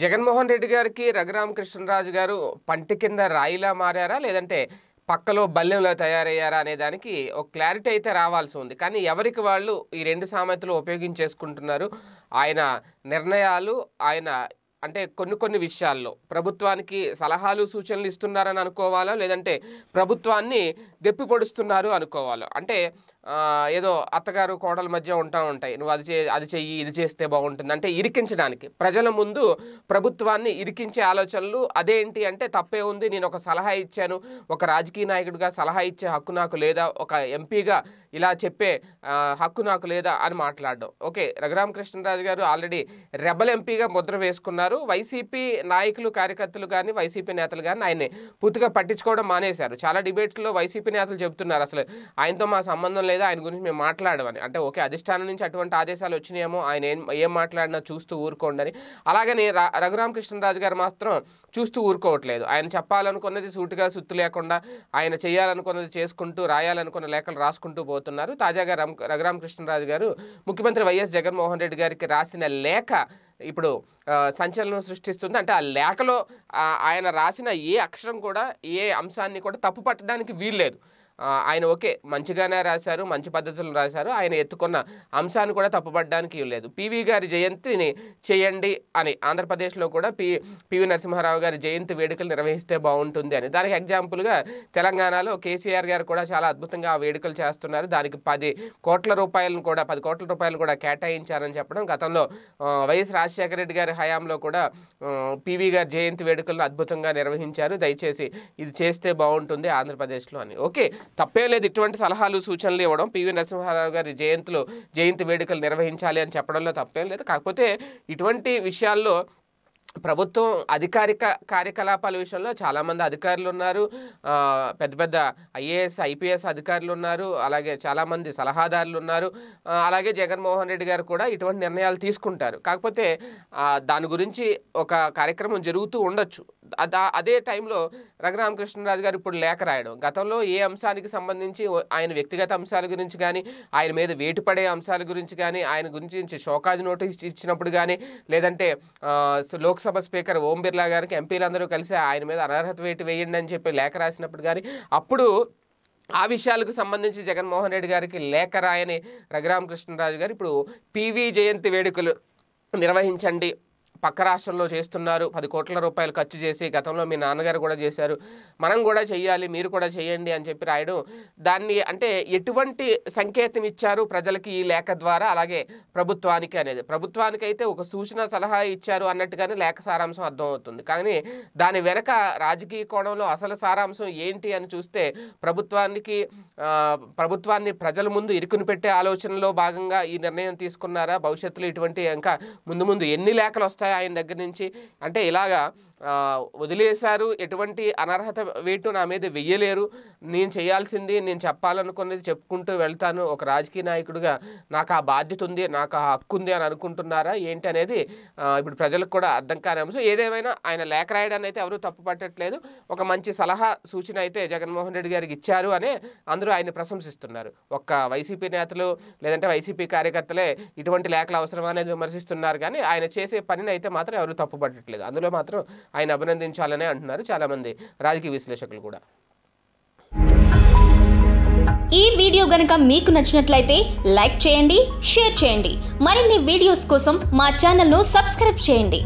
జగన్మోహన్ రెడ్డి గారికి రఘురామకృష్ణరాజు గారు పంటి కింద రాయిలా మారారా లేదంటే పక్కలో బల్లెంలో తయారయ్యారా అనే దానికి ఒక క్లారిటీ అయితే రావాల్సి ఉంది కానీ ఎవరికి వాళ్ళు ఈ రెండు సామెతలు ఉపయోగించేసుకుంటున్నారు ఆయన నిర్ణయాలు ఆయన అంటే కొన్ని కొన్ని విషయాల్లో ప్రభుత్వానికి సలహాలు సూచనలు ఇస్తున్నారని అనుకోవాలో లేదంటే ప్రభుత్వాన్ని దెప్పి పొడుస్తున్నారు అనుకోవాలో అంటే ఏదో అత్తగారు కోడల మధ్య ఉంటా ఉంటాయి నువ్వు అది చే అది చెయ్యి ఇది చేస్తే బాగుంటుంది అంటే ఇరికించడానికి ప్రజల ముందు ప్రభుత్వాన్ని ఇరికించే ఆలోచనలు అదేంటి అంటే తప్పే ఉంది నేను ఒక సలహా ఇచ్చాను ఒక రాజకీయ నాయకుడిగా సలహా ఇచ్చే హక్కు నాకు లేదా ఒక ఎంపీగా ఇలా చెప్పే హక్కు నాకు లేదా అని మాట్లాడడం ఓకే రఘురామకృష్ణరాజు గారు ఆల్రెడీ రెబల్ ఎంపీగా ముద్ర వేసుకున్నారు వైసీపీ నాయకులు కార్యకర్తలు కానీ వైసీపీ నేతలు కానీ ఆయన్ని పూర్తిగా పట్టించుకోవడం మానేశారు చాలా డిబేట్స్లో వైసీపీ నేతలు చెబుతున్నారు అసలు ఆయనతో మా సంబంధం లేదా ఆయన గురించి మేము మాట్లాడమని అంటే ఓకే అధిష్టానం నుంచి అటువంటి ఆదేశాలు వచ్చినాయేమో ఆయన ఏం ఏం మాట్లాడినా చూస్తూ ఊరుకోండి అలాగని రఘురామకృష్ణరాజు గారు మాత్రం చూస్తూ ఊరుకోవట్లేదు ఆయన చెప్పాలనుకున్నది సూటిగా సుత్తు లేకుండా ఆయన చేయాలనుకున్నది చేసుకుంటూ రాయాలనుకున్న లేఖలు రాసుకుంటూ పోతున్నారు తాజాగా రమ్ రఘురామకృష్ణరాజు గారు ముఖ్యమంత్రి వైఎస్ జగన్మోహన్ రెడ్డి గారికి రాసిన లేఖ ఇప్పుడు సంచలనం సృష్టిస్తుంది అంటే ఆ లేఖలో ఆయన రాసిన ఏ అక్షరం కూడా ఏ అంశాన్ని కూడా తప్పు పట్టడానికి వీల్లేదు ఆయన ఓకే మంచిగానే రాశారు మంచి పద్ధతులు రాశారు ఆయన ఎత్తుకున్న అంశాన్ని కూడా తప్పుపడడానికి లేదు పివి గారి జయంతిని చేయండి అని ఆంధ్రప్రదేశ్లో కూడా పి పివి నరసింహారావు గారి జయంతి వేడుకలు నిర్వహిస్తే బాగుంటుంది అని దానికి ఎగ్జాంపుల్గా తెలంగాణలో కేసీఆర్ గారు కూడా చాలా అద్భుతంగా ఆ వేడుకలు చేస్తున్నారు దానికి పది కోట్ల రూపాయలను కూడా పది కోట్ల రూపాయలు కూడా కేటాయించారని చెప్పడం గతంలో వైఎస్ రాజశేఖర రెడ్డి గారి హయాంలో కూడా పివి గారి జయంతి వేడుకలను అద్భుతంగా నిర్వహించారు దయచేసి ఇది చేస్తే బాగుంటుంది ఆంధ్రప్రదేశ్లో అని ఓకే తప్పే లేదు ఇటువంటి సలహాలు సూచనలు ఇవ్వడం పివి నరసింహారావు గారి జయంతులు జయంతి వేడుకలు నిర్వహించాలి అని చెప్పడంలో తప్పేం లేదు కాకపోతే ఇటువంటి విషయాల్లో ప్రభుత్వం అధికారిక కార్యకలాపాల విషయంలో చాలామంది అధికారులు ఉన్నారు పెద్ద పెద్ద ఐఏఎస్ ఐపీఎస్ అధికారులు ఉన్నారు అలాగే చాలామంది సలహాదారులు ఉన్నారు అలాగే జగన్మోహన్ రెడ్డి గారు కూడా ఇటువంటి నిర్ణయాలు తీసుకుంటారు కాకపోతే దాని గురించి ఒక కార్యక్రమం జరుగుతూ ఉండొచ్చు అదే టైంలో రఘురామకృష్ణరాజు గారు ఇప్పుడు లేఖ రాయడం గతంలో ఏ అంశానికి సంబంధించి ఆయన వ్యక్తిగత అంశాల గురించి కానీ ఆయన మీద వేటుపడే అంశాల గురించి కానీ ఆయన గురించి షోకాజ్ నోటీస్ ఇచ్చినప్పుడు కానీ లేదంటే లోక్సభ స్పీకర్ ఓం బిర్లా గారికి ఎంపీలందరూ కలిసి ఆయన మీద అనర్హత వేటు వేయండి అని చెప్పి లేఖ రాసినప్పుడు కానీ అప్పుడు ఆ విషయాలకు సంబంధించి జగన్మోహన్ రెడ్డి గారికి లేఖ రాయని రఘురామకృష్ణరాజు గారు ఇప్పుడు పివి జయంతి వేడుకలు నిర్వహించండి పక్క రాష్ట్రంలో చేస్తున్నారు పది కోట్ల రూపాయలు ఖర్చు చేసి గతంలో మీ నాన్నగారు కూడా చేశారు మనం కూడా చేయాలి మీరు కూడా చేయండి అని చెప్పి రాయడం దాన్ని అంటే ఎటువంటి సంకేతం ఇచ్చారు ప్రజలకి ఈ లేఖ ద్వారా అలాగే ప్రభుత్వానికి అనేది ప్రభుత్వానికి అయితే ఒక సూచన సలహా ఇచ్చారు అన్నట్టుగానే లేఖ సారాంశం అర్థమవుతుంది కానీ దాని వెనక రాజకీయ కోణంలో అసలు సారాంశం ఏంటి అని చూస్తే ప్రభుత్వానికి ప్రభుత్వాన్ని ప్రజల ముందు ఇరుకుని పెట్టే ఆలోచనలో భాగంగా ఈ నిర్ణయం తీసుకున్నారా భవిష్యత్తులో ఇటువంటి ఇంకా ముందు ముందు ఎన్ని లేఖలు వస్తాయి ఆయన దగ్గర నుంచి అంటే ఇలాగా వదిలేశారు ఎటువంటి అనర్హత వేటు నా మీద వెయ్యలేరు నేను చేయాల్సింది నేను చెప్పాలనుకున్నది చెప్పుకుంటూ వెళ్తాను ఒక రాజకీయ నాయకుడిగా నాకు ఆ బాధ్యత ఉంది నాకు ఆ హక్కు ఉంది అని అనుకుంటున్నారా ఏంటి అనేది ఇప్పుడు ప్రజలకు కూడా అర్థం కాని అంశం ఏదేమైనా ఆయన లేఖ రాయడాన్ని అయితే ఎవరూ తప్పు పట్టట్లేదు ఒక మంచి సలహా సూచన అయితే జగన్మోహన్ రెడ్డి గారికి ఇచ్చారు అని అందరూ ఆయన ప్రశంసిస్తున్నారు ఒక్క వైసీపీ నేతలు లేదంటే వైసీపీ కార్యకర్తలే ఇటువంటి లేఖలు అవసరం అనేది విమర్శిస్తున్నారు కానీ ఆయన చేసే పనిని అయితే మాత్రం ఎవరు తప్పుపట్టట్లేదు అందులో మాత్రం ఆయన అభినందించాలనే అంటున్నారు చాలా మంది రాజకీయ విశ్లేషకులు కూడా ఈ వీడియో గనక మీకు నచ్చినట్లయితే లైక్ చేయండి షేర్ చేయండి మరిన్ని వీడియోస్ కోసం మా ను సబ్స్క్రైబ్ చేయండి